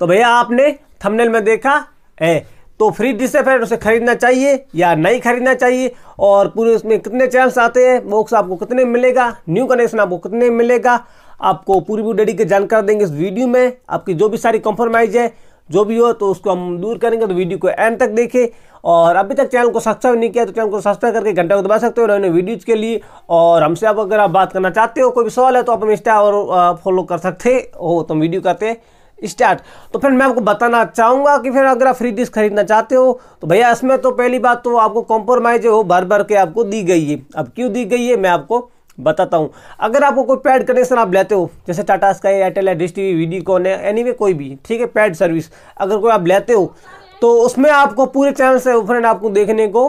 तो भैया आपने थंबनेल में देखा है तो फ्री डिसअपेयर उसे खरीदना चाहिए या नहीं खरीदना चाहिए और पूरे उसमें कितने चैनल्स आते हैं बॉक्स आपको कितने मिलेगा न्यू कनेक्शन आपको कितने मिलेगा आपको पूरी पूरी डेडी के जानकारी देंगे इस वीडियो में आपकी जो भी सारी कॉम्प्रोमाइज़ है जो भी हो तो उसको हम दूर करेंगे तो वीडियो को एंड तक देखें और अभी तक चैनल को सब्सक्राइब नहीं किया तो चैनल को सब्सक्राइब करके घंटा को दबा सकते हो नए नए वीडियोज़ के लिए और हमसे आप अगर आप बात करना चाहते हो कोई भी सवाल है तो आप हम इंस्टा और फॉलो कर सकते हो तो हम वीडियो करते हैं स्टार्ट तो फिर मैं आपको बताना चाहूँगा कि फिर अगर आप फ्री डिस्क खरीदना चाहते हो तो भैया इसमें तो पहली बात तो आपको कॉम्प्रोमाइज हो भर भर के आपको दी गई है अब क्यों दी गई है मैं आपको बताता हूँ अगर आपको कोई पैड कनेक्शन आप लेते हो जैसे टाटा स्काई एयरटेल है डिश टी वी वीडियोकॉन है एनी anyway, कोई भी ठीक है पैड सर्विस अगर कोई आप लेते हो तो उसमें आपको पूरे चैनल से फ्रेंड आपको देखने को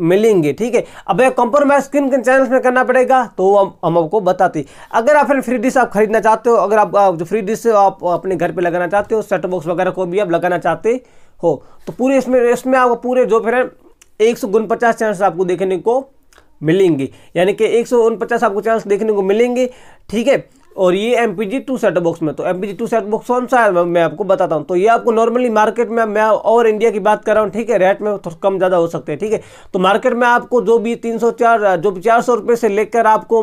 मिलेंगे ठीक है अब ये कॉम्प्रोमाइज किन किन चैनल्स में करना पड़ेगा तो हम हम आपको बताते अगर आप फ्री डिश आप खरीदना चाहते हो अगर आप, जो फ्री डिश आप अपने घर पे लगाना चाहते हो सेट बॉक्स वगैरह को भी आप लगाना चाहते हो तो पूरे इसमें इसमें आपको पूरे जो फिर एक सौ उनपचास चैनल्स आपको देखने को मिलेंगे यानी कि एक सौ उनपचास आपको चैनल्स देखने को मिलेंगे ठीक है और ये M P G two set box में तो M P G two set box कौन सा है मैं आपको बताता हूँ तो ये आपको नॉर्मली मार्केट में मैं और इंडिया की बात कर रहा हूँ ठीक है रेट में थोड़ा कम ज़्यादा हो सकते हैं ठीक है तो मार्केट में आपको जो भी तीन सौ चार जो भी चार सौ रुपये से लेकर आपको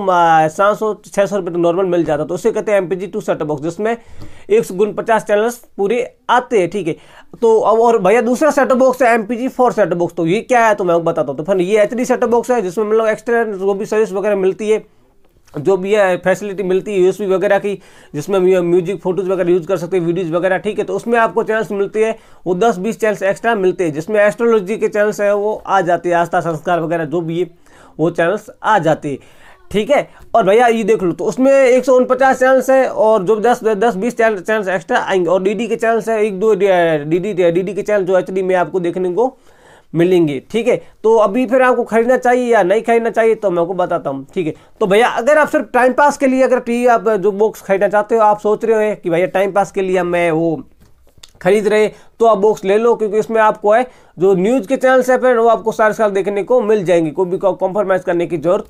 सात सौ छः सौ रुपये तो नॉर्मल मिल जाता तो उसे कहते हैं M P G two set box जिसमें एक सौ गुण पचास चैनल्स पूरे आते हैं ठीक है तो अब और भैया दूसरा सेट बॉक्स है M P G four set box तो ये क्या है तो मैं आपको बताता हूँ तो फिर ये एच डी सेट बॉक्स है जिसमें मतलब एक्स्ट्रा जो भी सर्विस वगैरह मिलती है जो भी है फैसिलिटी मिलती है यूएसबी वगैरह की जिसमें म्यूजिक फोटोज़ वगैरह यूज़ कर सकते हैं वीडियोज़ वगैरह ठीक है तो उसमें आपको चैनल्स मिलती है वो दस बीस चैनल्स एक्स्ट्रा मिलते हैं जिसमें एस्ट्रोलॉजी के चैनल्स हैं वो आ जाते हैं आस्था संस्कार वगैरह जो भी है वो चैनल्स आ जाते हैं ठीक है और भैया ये देख लो तो उसमें एक सौ उनपचास चैनल्स हैं और जो दस दस बीस चैनल चैनल्स एक्स्ट्रा आएंगे और डीडी के चैनल्स हैं एक दो डीडी डीडी के चैनल जो एच में आपको देखने को मिलेंगे ठीक है तो अभी फिर आपको खरीदना चाहिए या नहीं खरीदना चाहिए तो मैं आपको बताता हूँ ठीक है तो भैया अगर आप सिर्फ टाइम पास के लिए अगर टी आप जो बॉक्स खरीदना चाहते हो आप सोच रहे हो कि भैया टाइम पास के लिए मैं वो खरीद रहे तो आप बॉक्स ले लो क्योंकि इसमें आपको है जो न्यूज़ के चैनल से फिर वो आपको सारे साल देखने को मिल जाएंगे कोई भी कॉम्प्रोमाइज़ करने की ज़रूरत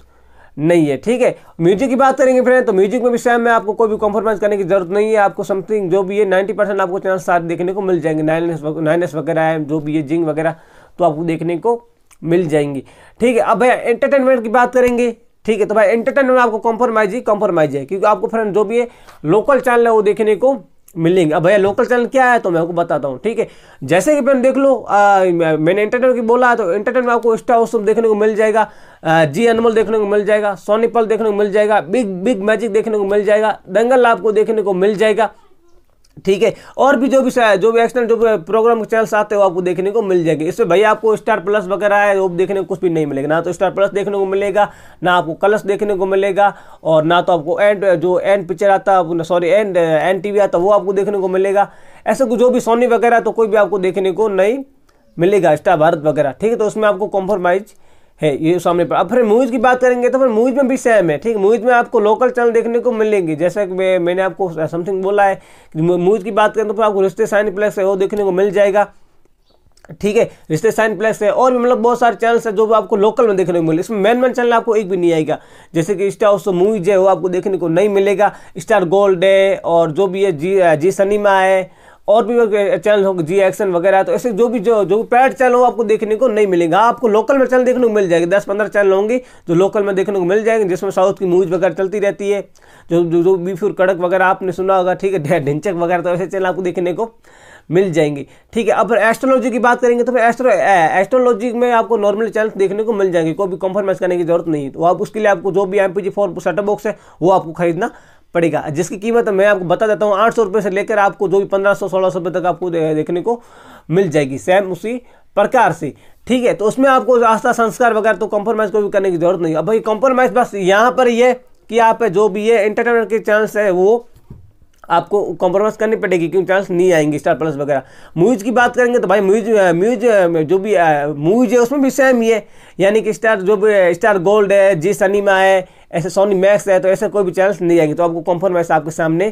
नहीं है ठीक है म्यूजिक की बात करेंगे फ्रेंड तो म्यूजिक में भी सेम है आपको कोई भी कॉम्प्रोमाइज करने की जरूरत नहीं है आपको समथिंग जो भी है नाइन्टी परसेंट आपको चैनल सारे देखने को मिल जाएंगे नाइन एस वगैरह है जो भी है जिंग वगैरह तो आपको देखने को मिल जाएंगी ठीक है अब भैया एंटरटेनमेंट की बात करेंगे ठीक है तो भाई एंटरटेनमेंट आपको कॉम्प्रोमाइज ही कॉम्प्रोमाइज है क्योंकि आपको फ्रेंड जो भी है लोकल चैनल है वो देखने को मिलेंगे अब भैया लोकल चैनल क्या है तो मैं आपको बताता हूँ ठीक है जैसे कि फ्रेंड देख लो आ, मैंने इंटरटेन की बोला तो इंटरटेनमेंट आपको स्टार हाउस देखने को मिल जाएगा आ, जी एनिमल देखने को मिल जाएगा सोनीपल देखने को मिल जाएगा बिग बिग मैजिक देखने को मिल जाएगा दंगल आपको देखने को मिल जाएगा ठीक है और भी जो भी जो भी एक्सटर्नल जो भी प्रोग्राम चैनल्स आते हैं वो आपको देखने को मिल जाएंगे इसमें भाई आपको स्टार प्लस वगैरह है वो देखने को कुछ भी नहीं मिलेगा ना तो स्टार प्लस देखने को मिलेगा ना आपको कलर्स देखने को मिलेगा और ना तो आपको एंड जो एंड पिक्चर आता है सॉरी एंड एंड टी आता वो आपको देखने को मिलेगा ऐसे जो भी सोनी वगैरह तो कोई भी आपको देखने को नहीं मिलेगा स्टार भारत वगैरह ठीक है तो उसमें आपको कॉम्प्रोमाइज़ है ये सामने पर अब फिर मूवीज़ की बात करेंगे तो फिर मूवीज़ में भी सेम है ठीक मूवीज़ में आपको लोकल चैनल देखने को मिलेंगे जैसे कि मैंने आपको समथिंग बोला है मूवीज़ की बात करें तो फिर आपको रिश्ते साइन प्लस है वो देखने को मिल जाएगा ठीक है रिश्ते साइन प्लस है और भी मतलब बहुत सारे चैनल्स हैं जो भी आपको लोकल में देखने को मिले इसमें मेन मेन चैनल आपको एक भी नहीं आएगा जैसे कि स्टार ऑफ मूवीज है वो आपको देखने को नहीं मिलेगा स्टार गोल्ड है और जो भी है जी जी सनीमा है और भी चैनल होंगे जी एक्शन वगैरह तो ऐसे जो भी जो जो भी पैड चैनल हो आपको देखने को नहीं मिलेगा हाँ, आपको लोकल में चैनल देखने को मिल जाएगी दस पंद्रह चैनल होंगे जो लोकल में देखने को मिल जाएंगे जिसमें साउथ की मूवीज वगैरह चलती रहती है जो जो, जो फ्यूर कड़क वगैरह आपने सुना होगा ठीक है ढिंचक वगैरह तो ऐसे चैनल आपको देखने को मिल जाएंगे ठीक है अब एस्ट्रोलॉजी की बात करेंगे तो फिर एस्ट्रो एस्ट्रोलॉजी में आपको नॉर्मल चैनल देखने को मिल जाएंगे कोई भी कॉम्प्रोमाइज़ करने की जरूरत नहीं है तो आप उसके लिए आपको जो भी M P G four setup box है वो आपको खरीदना पड़ेगा जिसकी कीमत मैं आपको बता देता हूँ आठ सौ रुपये से लेकर आपको जो भी पंद्रह सौ सोलह सौ रुपये तक आपको देखने को मिल जाएगी सेम उसी प्रकार से ठीक है तो उसमें आपको आस्था संस्कार वगैरह तो कॉम्प्रोमाइज़ को भी करने की जरूरत नहीं अब भाई कॉम्प्रोमाइज़ बस यहाँ पर ये कि आप जो भी ये इंटरटेनमेंट के चांस है वो आपको कॉम्प्रोमाइज़ करनी पड़ेगी क्योंकि चांस नहीं आएंगे स्टार प्लस वगैरह मूवीज़ की बात करेंगे तो भाई म्यूज म्यूज जो भी मूवीज है उसमें भी सेम ही है यानी कि स्टार जो भी स्टार गोल्ड है जी सनीमा है ऐसे सोनी मैक्स है तो ऐसे कोई भी चैनल्स नहीं आएंगे तो आपको कॉम्प्रोमाइज़ आपके सामने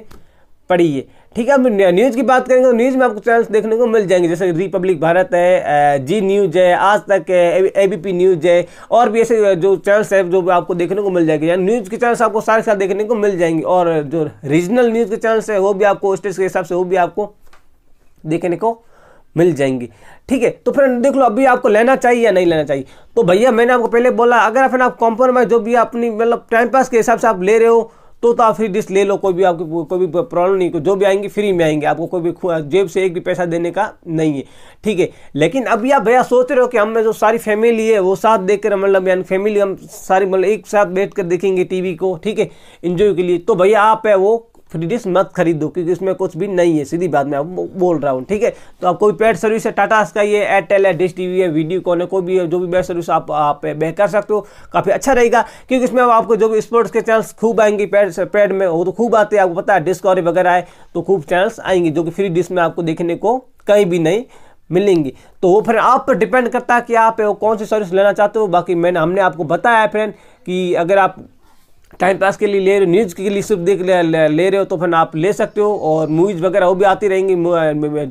पढ़िए ठीक है अब न्यूज़ की बात करेंगे तो न्यूज़ में आपको चैनल्स देखने को मिल जाएंगे जैसे रिपब्लिक भारत है जी न्यूज है आज तक है ए बी पी न्यूज है और भी ऐसे जो चैनल्स है जो आपको देखने को मिल जाएंगे न्यूज़ के चैनल्स आपको सारे साथ देखने को मिल जाएंगे और जो रीजनल न्यूज़ के चैनल्स है वो भी आपको स्टेट के हिसाब से वो भी आपको देखने को मिल जाएंगी ठीक है तो फ्रेंड देख लो अभी आपको लेना चाहिए या नहीं लेना चाहिए तो भैया मैंने आपको पहले बोला अगर फिर आप कॉम्प्रोमाइज जो भी अपनी मतलब टाइम पास के हिसाब से आप ले रहे हो तो तो आप फ्री डिश ले लो कोई भी आपको कोई भी प्रॉब्लम नहीं जो भी आएंगे फ्री में आएंगे आपको कोई भी जेब से एक भी पैसा देने का नहीं है ठीक है लेकिन अभी आप भैया सोच रहे हो कि हमें जो सारी फैमिली है वो साथ देख कर मतलब यानी फैमिली हम सारी मतलब एक साथ बैठ कर देखेंगे टी को ठीक है इन्जॉय के लिए तो भैया आप है वो फ्री डिश मत खरीदो क्योंकि उसमें कुछ भी नहीं है सीधी बात मैं आप बोल रहा हूँ ठीक है तो आप कोई पेड सर्विस है टाटा स्काई है एयरटेल है डिश टी है वीडियो कॉल है कोई भी है जो भी बेड सर्विस आप आप बह कर सकते हो काफ़ी अच्छा रहेगा क्योंकि इसमें आपको जो भी स्पोर्ट्स के चैनल्स खूब आएंगे पेड पेड में वो तो खूब आते हैं आपको पता है डिस्कवरी वगैरह है तो खूब चैनल्स आएंगे जो कि फ्री डिश में आपको देखने को कहीं भी नहीं मिलेंगी तो वो फिर आप पर डिपेंड करता है कि आप कौन सी सर्विस लेना चाहते हो बाकी मैंने हमने आपको बताया है फ्रेंड कि अगर आप टाइम पास के लिए ले रहे हो न्यूज़ के लिए सिर्फ देख ले, ले, ले रहे हो तो फिर आप ले सकते हो और मूवीज़ वगैरह वो भी आती रहेंगी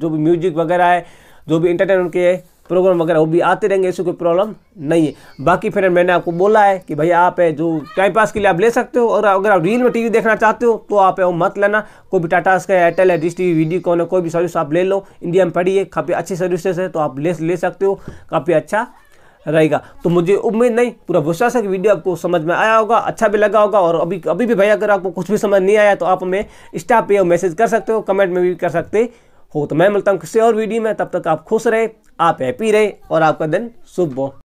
जो भी म्यूजिक वगैरह है जो भी इंटरटेनमेंट के प्रोग्राम वगैरह वो भी आते रहेंगे ऐसी कोई प्रॉब्लम नहीं है बाकी फिर मैंने आपको बोला है कि भैया आप है जो टाइम पास के लिए आप ले सकते हो और अगर आप रील में टीवी देखना चाहते हो तो आप वो मत लेना कोई भी टाटा स्का है एयरटेल है डिश टी वी वीडियो है कोई भी सर्विस आप ले लो इंडिया में पड़ी है काफ़ी अच्छी सर्विसेज है तो आप ले ले सकते हो काफ़ी अच्छा रहेगा तो मुझे उम्मीद नहीं पूरा विश्वास है कि वीडियो आपको समझ में आया होगा अच्छा भी लगा होगा और अभी अभी भी भैया अगर आपको कुछ भी समझ नहीं आया तो आप हमें इंस्टा पे मैसेज कर सकते हो कमेंट में भी कर सकते हो तो मैं मिलता हूँ किसी और वीडियो में तब तक आप खुश रहे आप हैप्पी रहे और आपका दिन शुभ हो